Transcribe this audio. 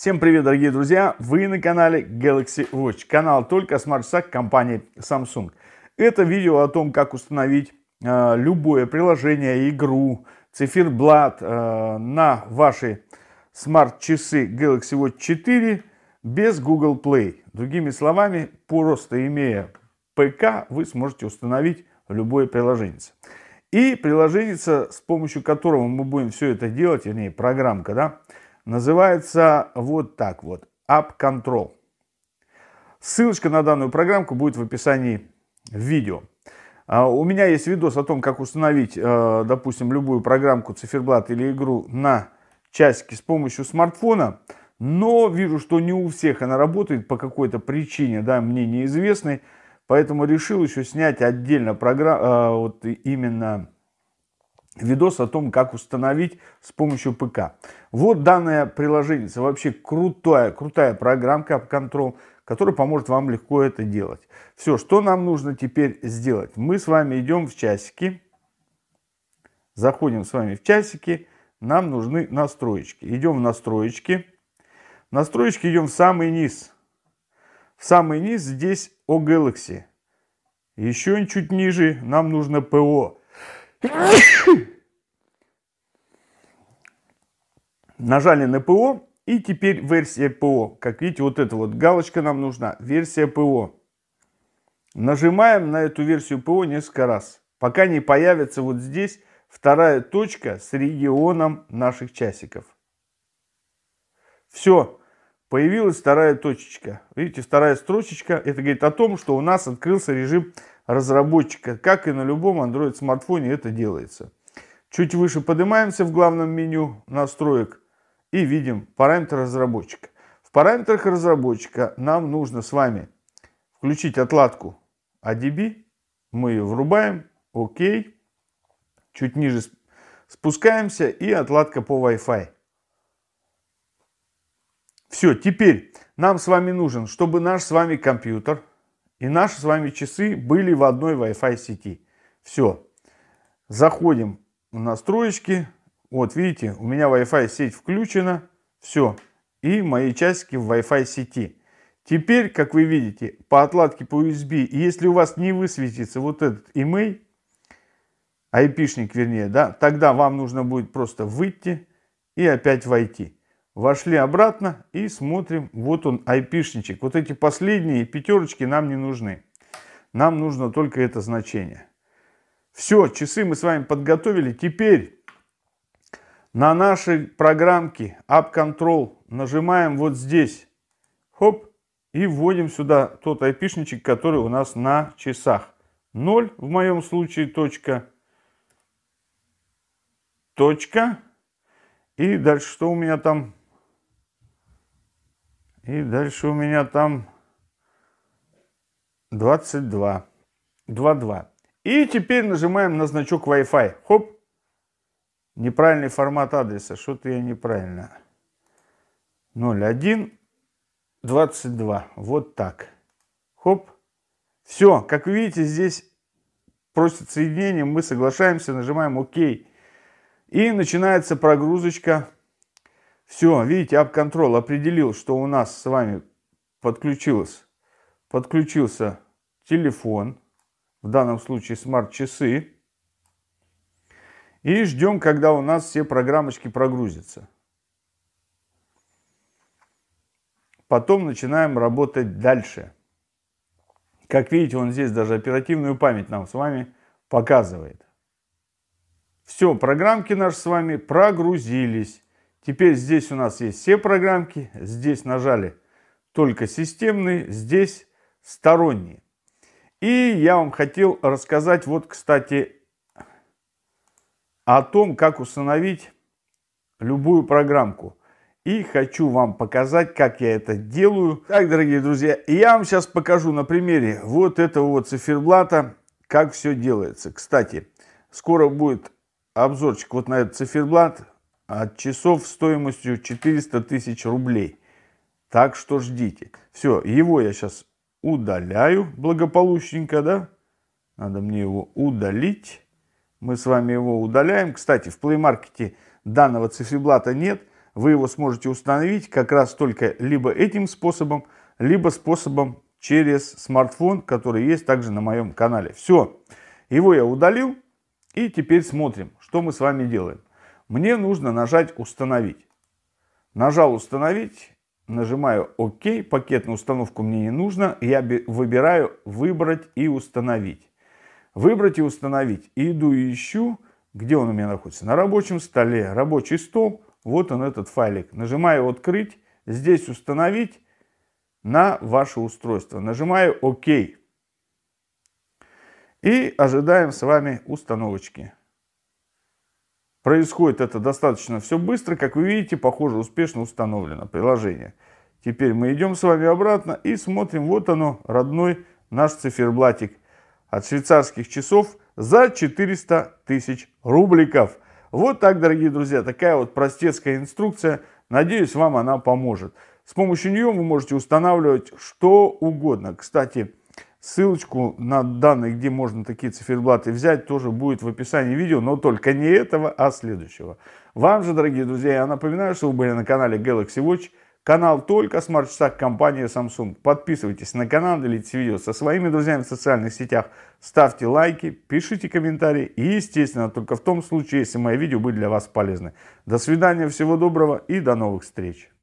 Всем привет, дорогие друзья! Вы на канале Galaxy Watch, канал только о смарт-часах компании Samsung. Это видео о том, как установить э, любое приложение, игру, циферблат э, на ваши смарт-часы Galaxy Watch 4 без Google Play. Другими словами, просто имея ПК, вы сможете установить любое приложение. И приложение, с помощью которого мы будем все это делать, вернее программка, да, Называется вот так вот. App Control. Ссылочка на данную программку будет в описании видео. А, у меня есть видос о том, как установить, э, допустим, любую программку, циферблат или игру на часики с помощью смартфона. Но вижу, что не у всех она работает по какой-то причине, да, мне неизвестной. Поэтому решил еще снять отдельно программу э, вот именно видос о том, как установить с помощью ПК. Вот данное приложение, вообще крутая, крутая программка AppControl, которая поможет вам легко это делать. Все, что нам нужно теперь сделать? Мы с вами идем в часики, заходим с вами в часики, нам нужны настроечки. Идем в настроечки, в настроечки идем в самый низ. В самый низ здесь о Galaxy. Еще чуть ниже нам нужно ПО. Нажали на ПО, и теперь версия ПО. Как видите, вот эта вот галочка нам нужна, версия ПО. Нажимаем на эту версию ПО несколько раз, пока не появится вот здесь вторая точка с регионом наших часиков. Все, появилась вторая точечка. Видите, вторая строчечка, это говорит о том, что у нас открылся режим разработчика, как и на любом Android смартфоне это делается. Чуть выше поднимаемся в главном меню настроек и видим параметры разработчика. В параметрах разработчика нам нужно с вами включить отладку ADB. Мы ее врубаем. ОК. Чуть ниже спускаемся и отладка по Wi-Fi. Все, теперь нам с вами нужен, чтобы наш с вами компьютер и наши с вами часы были в одной Wi-Fi сети. Все. Заходим в настройки. Вот видите, у меня Wi-Fi сеть включена. Все. И мои часики в Wi-Fi сети. Теперь, как вы видите, по отладке по USB, если у вас не высветится вот этот email, айпишник вернее, да, тогда вам нужно будет просто выйти и опять войти. Вошли обратно и смотрим, вот он айпишничек. Вот эти последние пятерочки нам не нужны. Нам нужно только это значение. Все, часы мы с вами подготовили. Теперь на нашей программке App Control нажимаем вот здесь. Хоп. И вводим сюда тот айпишничек, который у нас на часах. 0 в моем случае, точка. Точка. И дальше что у меня там? И дальше у меня там 22. 2.2. И теперь нажимаем на значок Wi-Fi. Хоп. Неправильный формат адреса. Что-то я неправильно. 01 22. Вот так. Хоп. Все. Как видите, здесь просит соединение. Мы соглашаемся, нажимаем ОК. И начинается прогрузочка все, видите, App Control определил, что у нас с вами подключилось, подключился телефон, в данном случае смарт-часы. И ждем, когда у нас все программочки прогрузятся. Потом начинаем работать дальше. Как видите, он здесь даже оперативную память нам с вами показывает. Все, программки наши с вами прогрузились. Теперь здесь у нас есть все программки, здесь нажали только системные, здесь сторонние. И я вам хотел рассказать вот, кстати, о том, как установить любую программку. И хочу вам показать, как я это делаю. Так, дорогие друзья, я вам сейчас покажу на примере вот этого вот циферблата, как все делается. Кстати, скоро будет обзорчик вот на этот циферблат от а часов стоимостью 400 тысяч рублей. Так что ждите. Все, его я сейчас удаляю благополучненько, да? Надо мне его удалить. Мы с вами его удаляем. Кстати, в Play Market данного циферблата нет. Вы его сможете установить как раз только либо этим способом, либо способом через смартфон, который есть также на моем канале. Все, его я удалил. И теперь смотрим, что мы с вами делаем. Мне нужно нажать «Установить». Нажал «Установить», нажимаю «Ок». Пакетную установку мне не нужно. Я выбираю «Выбрать и установить». «Выбрать и установить». И иду и ищу, где он у меня находится. На рабочем столе, рабочий стол. Вот он, этот файлик. Нажимаю «Открыть». Здесь «Установить» на ваше устройство. Нажимаю «Ок». И ожидаем с вами установочки. Происходит это достаточно все быстро. Как вы видите, похоже, успешно установлено приложение. Теперь мы идем с вами обратно и смотрим. Вот оно, родной наш циферблатик от швейцарских часов за 400 тысяч рубликов. Вот так, дорогие друзья, такая вот простецкая инструкция. Надеюсь, вам она поможет. С помощью нее вы можете устанавливать что угодно. Кстати, Ссылочку на данные, где можно такие циферблаты взять, тоже будет в описании видео, но только не этого, а следующего. Вам же, дорогие друзья, я напоминаю, что вы были на канале Galaxy Watch. Канал только смарт-часах компании Samsung. Подписывайтесь на канал, делитесь видео со своими друзьями в социальных сетях, ставьте лайки, пишите комментарии и, естественно, только в том случае, если мои видео были для вас полезны. До свидания, всего доброго и до новых встреч!